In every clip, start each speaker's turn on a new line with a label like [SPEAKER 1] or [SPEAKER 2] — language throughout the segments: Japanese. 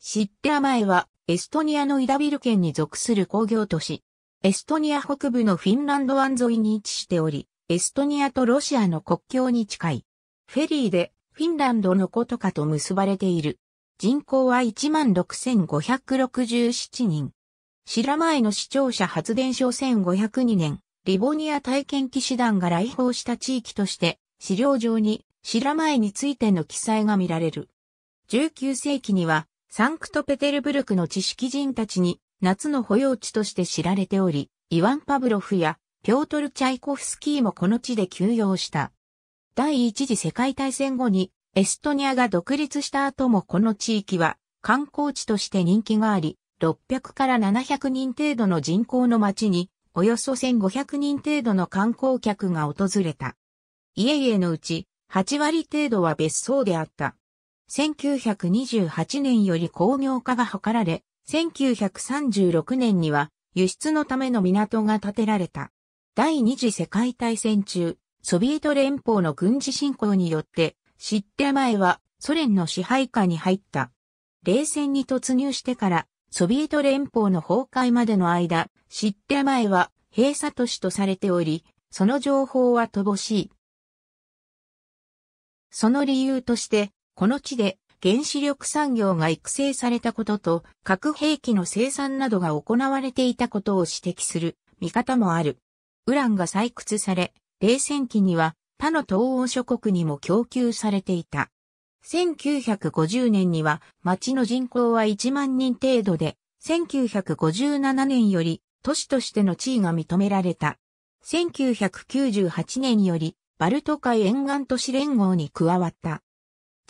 [SPEAKER 1] シッテア前は、エストニアのイダビル県に属する工業都市。エストニア北部のフィンランド湾沿いに位置しており、エストニアとロシアの国境に近い。フェリーで、フィンランドのことかと結ばれている。人口は16,567人。白前の市庁舎発電所1502年、リボニア体験騎士団が来訪した地域として、資料上に白前についての記載が見られる。19世紀には、サンクトペテルブルクの知識人たちに夏の保養地として知られており、イワン・パブロフやピョートル・チャイコフスキーもこの地で休養した。第一次世界大戦後にエストニアが独立した後もこの地域は観光地として人気があり、600から700人程度の人口の町に、およそ1500人程度の観光客が訪れた。家々のうち、8割程度は別荘であった。1928年より工業化が図られ、1936年には輸出のための港が建てられた。第二次世界大戦中、ソビエト連邦の軍事侵攻によって、知って前はソ連の支配下に入った。冷戦に突入してから、ソビエト連邦の崩壊までの間、知って前は閉鎖都市とされており、その情報は乏しい。その理由として、この地で原子力産業が育成されたことと核兵器の生産などが行われていたことを指摘する見方もある。ウランが採掘され、冷戦期には他の東欧諸国にも供給されていた。1950年には町の人口は1万人程度で、1957年より都市としての地位が認められた。1998年よりバルト海沿岸都市連合に加わった。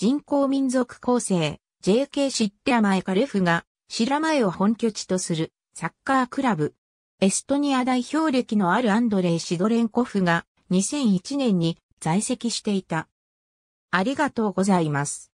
[SPEAKER 1] 人口民族構成、JK シッテアマエカレフが、シラマエを本拠地とする、サッカークラブ。エストニア代表歴のあるアンドレイ・シドレンコフが、2001年に在籍していた。ありがとうございます。